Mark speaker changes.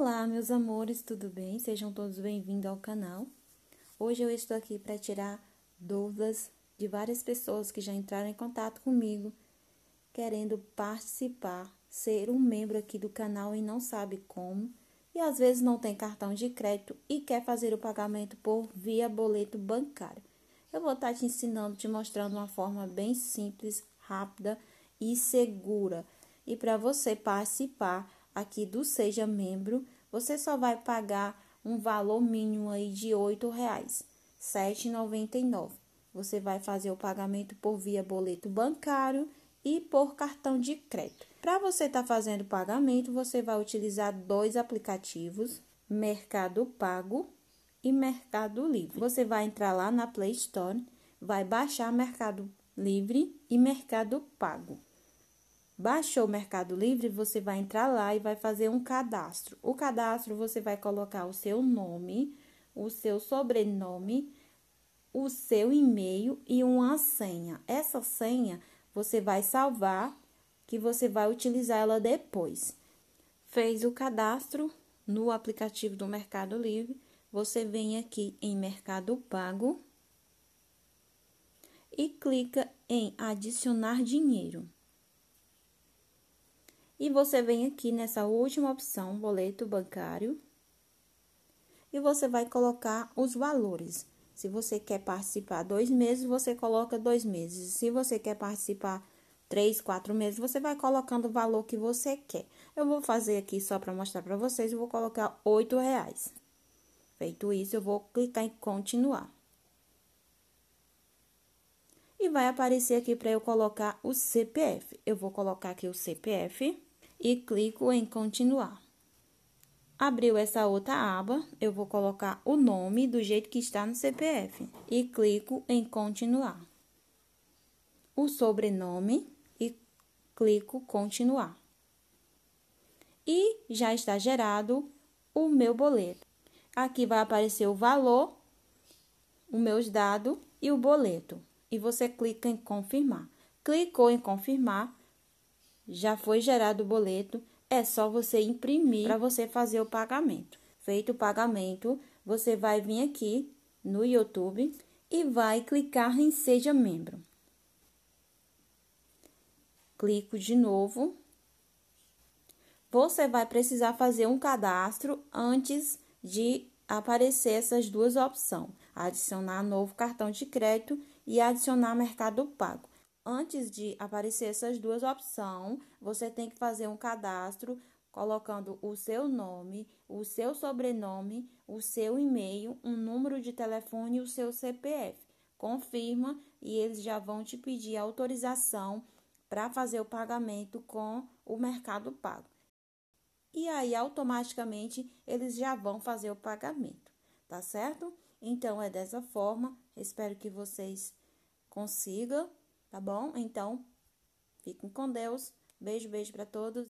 Speaker 1: Olá, meus amores, tudo bem? Sejam todos bem-vindos ao canal. Hoje eu estou aqui para tirar dúvidas de várias pessoas que já entraram em contato comigo querendo participar, ser um membro aqui do canal e não sabe como, e às vezes não tem cartão de crédito e quer fazer o pagamento por via boleto bancário. Eu vou estar tá te ensinando, te mostrando uma forma bem simples, rápida e segura. E para você participar, aqui do Seja Membro, você só vai pagar um valor mínimo aí de R$ 8,00, Você vai fazer o pagamento por via boleto bancário e por cartão de crédito. Para você estar tá fazendo o pagamento, você vai utilizar dois aplicativos, Mercado Pago e Mercado Livre. Você vai entrar lá na Play Store, vai baixar Mercado Livre e Mercado Pago. Baixou o Mercado Livre, você vai entrar lá e vai fazer um cadastro. O cadastro você vai colocar o seu nome, o seu sobrenome, o seu e-mail e uma senha. Essa senha você vai salvar, que você vai utilizar ela depois. Fez o cadastro no aplicativo do Mercado Livre, você vem aqui em Mercado Pago e clica em adicionar dinheiro. E você vem aqui nessa última opção, boleto bancário, e você vai colocar os valores. Se você quer participar dois meses, você coloca dois meses. Se você quer participar três, quatro meses, você vai colocando o valor que você quer. Eu vou fazer aqui só para mostrar para vocês, eu vou colocar oito reais. Feito isso, eu vou clicar em continuar. E vai aparecer aqui para eu colocar o CPF. Eu vou colocar aqui o CPF e clico em continuar. Abriu essa outra aba, eu vou colocar o nome do jeito que está no CPF e clico em continuar. O sobrenome e clico continuar. E já está gerado o meu boleto. Aqui vai aparecer o valor, os meus dados e o boleto. E você clica em confirmar. Clicou em confirmar, já foi gerado o boleto, é só você imprimir para você fazer o pagamento. Feito o pagamento, você vai vir aqui no YouTube e vai clicar em Seja Membro. Clico de novo. Você vai precisar fazer um cadastro antes de aparecer essas duas opções: adicionar novo cartão de crédito e adicionar Mercado Pago antes de aparecer essas duas opções, você tem que fazer um cadastro colocando o seu nome, o seu sobrenome, o seu e-mail, um número de telefone e o seu CPF. Confirma e eles já vão te pedir autorização para fazer o pagamento com o Mercado Pago. E aí automaticamente eles já vão fazer o pagamento, tá certo? Então é dessa forma, espero que vocês consigam tá bom? Então, fiquem com Deus. Beijo, beijo para todos.